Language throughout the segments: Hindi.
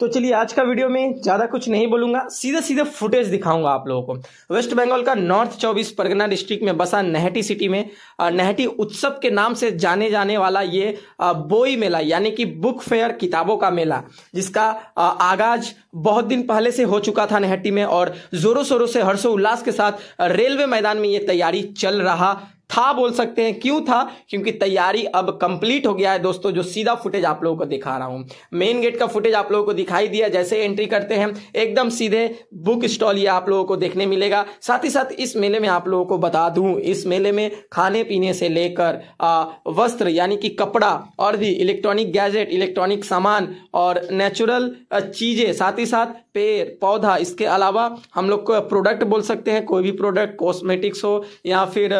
तो चलिए आज का वीडियो में ज़्यादा कुछ नहीं बोलूंगा सीधे सीधे फुटेज दिखाऊंगा आप लोगों को वेस्ट बंगाल का नॉर्थ चौबीस परगना डिस्ट्रिक्ट में बसा नहटी सिटी में नहटी उत्सव के नाम से जाने जाने वाला ये बोई मेला यानी कि बुक फेयर किताबों का मेला जिसका आगाज बहुत दिन पहले से हो चुका था नहटी में और जोरों शोरों से हर्षोल्लास के साथ रेलवे मैदान में ये तैयारी चल रहा था बोल सकते हैं क्यों था क्योंकि तैयारी अब कंप्लीट हो गया है दोस्तों जो सीधा फुटेज आप लोगों को दिखा रहा हूं मेन गेट का फुटेज आप लोगों को दिखाई दिया जैसे एंट्री करते हैं एकदम सीधे बुक स्टॉल ये आप लोगों को देखने मिलेगा साथ ही साथ इस मेले में आप लोगों को बता दूं इस मेले में खाने पीने से लेकर वस्त्र यानी कि कपड़ा और भी इलेक्ट्रॉनिक गैजेट इलेक्ट्रॉनिक सामान और नेचुरल चीजें साथ ही साथ पेड़ पौधा इसके अलावा हम लोग को प्रोडक्ट बोल सकते हैं कोई भी प्रोडक्ट कॉस्मेटिक्स हो या फिर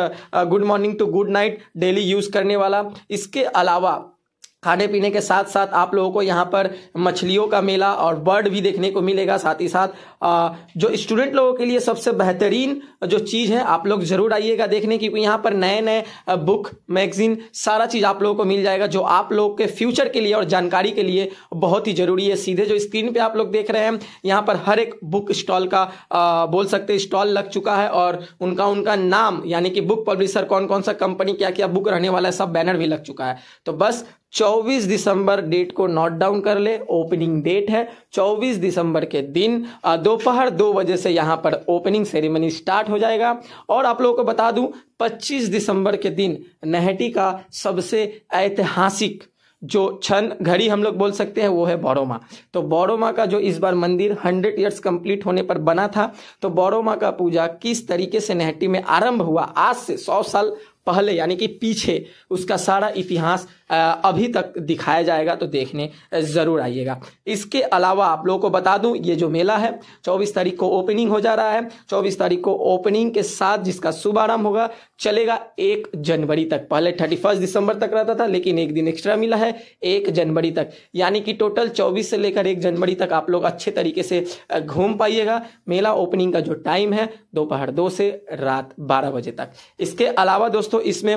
good good morning to good night daily use करने वाला इसके अलावा खाने पीने के साथ साथ आप लोगों को यहाँ पर मछलियों का मेला और बर्ड भी देखने को मिलेगा साथ ही साथ जो स्टूडेंट लोगों के लिए सबसे बेहतरीन जो चीज़ है आप लोग ज़रूर आइएगा देखने क्योंकि यहाँ पर नए नए बुक मैगजीन सारा चीज़ आप लोगों को मिल जाएगा जो आप लोग के फ्यूचर के लिए और जानकारी के लिए बहुत ही ज़रूरी है सीधे जो स्क्रीन पर आप लोग देख रहे हैं यहाँ पर हर एक बुक स्टॉल का बोल सकते स्टॉल लग चुका है और उनका उनका नाम यानी कि बुक पब्लिशर कौन कौन सा कंपनी क्या क्या बुक रहने वाला है सब बैनर भी लग चुका है तो बस 24 दिसंबर डेट को नोट डाउन कर ले ओपनिंग डेट है 24 दिसंबर के दिन दोपहर दो बजे से यहाँ पर ओपनिंग सेरेमनी स्टार्ट हो जाएगा और आप लोगों को बता दूं 25 दिसंबर के दिन नहटी का सबसे ऐतिहासिक जो क्षण घड़ी हम लोग बोल सकते हैं वो है बोरोमा तो बोरोमा का जो इस बार मंदिर 100 इयर्स कंप्लीट होने पर बना था तो बोरोमा का पूजा किस तरीके से नहटी में आरंभ हुआ आज से 100 साल पहले यानी कि पीछे उसका सारा इतिहास अभी तक दिखाया जाएगा तो देखने ज़रूर आइएगा इसके अलावा आप लोगों को बता दूं ये जो मेला है 24 तारीख को ओपनिंग हो जा रहा है 24 तारीख को ओपनिंग के साथ जिसका शुभारंभ होगा चलेगा एक जनवरी तक पहले थर्टी फर्स्ट दिसंबर तक रहता था लेकिन एक दिन एक्स्ट्रा मिला है एक जनवरी तक यानी कि टोटल चौबीस से लेकर एक जनवरी तक आप लोग अच्छे तरीके से घूम पाइएगा मेला ओपनिंग का जो टाइम है दोपहर दो से रात बारह बजे तक इसके अलावा दोस्तों दोस्तों इसमें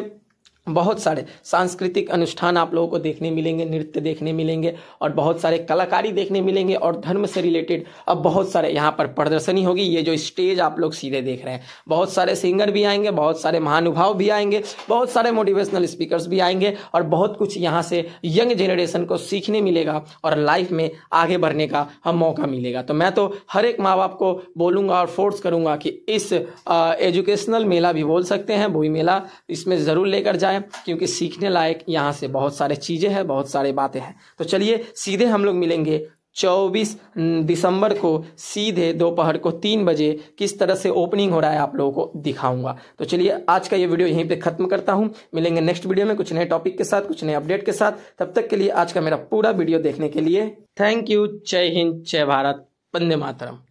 बहुत सारे सांस्कृतिक अनुष्ठान आप लोगों को देखने मिलेंगे नृत्य देखने मिलेंगे और बहुत सारे कलाकारी देखने मिलेंगे और धर्म से रिलेटेड अब बहुत सारे यहाँ पर प्रदर्शनी होगी ये जो स्टेज आप लोग सीधे देख रहे हैं बहुत सारे सिंगर भी आएंगे बहुत सारे महानुभाव भी आएंगे बहुत सारे मोटिवेशनल स्पीकर भी आएंगे और बहुत कुछ यहाँ से यंग जेनरेशन को सीखने मिलेगा और लाइफ में आगे बढ़ने का हम मौका मिलेगा तो मैं तो हर एक माँ बाप को बोलूँगा और फोर्स करूँगा कि इस एजुकेशनल मेला भी बोल सकते हैं भूई मेला इसमें ज़रूर लेकर जाए है क्योंकि सीखने लायक यहाँ से बहुत सारे चीज़ें हैं बहुत सारे बातें हैं तो चलिए सीधे हम लोग मिलेंगे 24 दिसंबर को सीधे दोपहर को तीन बजे किस तरह से ओपनिंग हो रहा है आप लोगों को दिखाऊंगा तो चलिए आज का ये वीडियो यहीं पे खत्म करता हूँ मिलेंगे नेक्स्ट वीडियो में कुछ नए टॉपिक के साथ कुछ नए अपडेट के साथ तब तक के लिए आज का मेरा पूरा वीडियो देखने के लिए थैंक यू जय हिंद जय भारत वंदे मातरम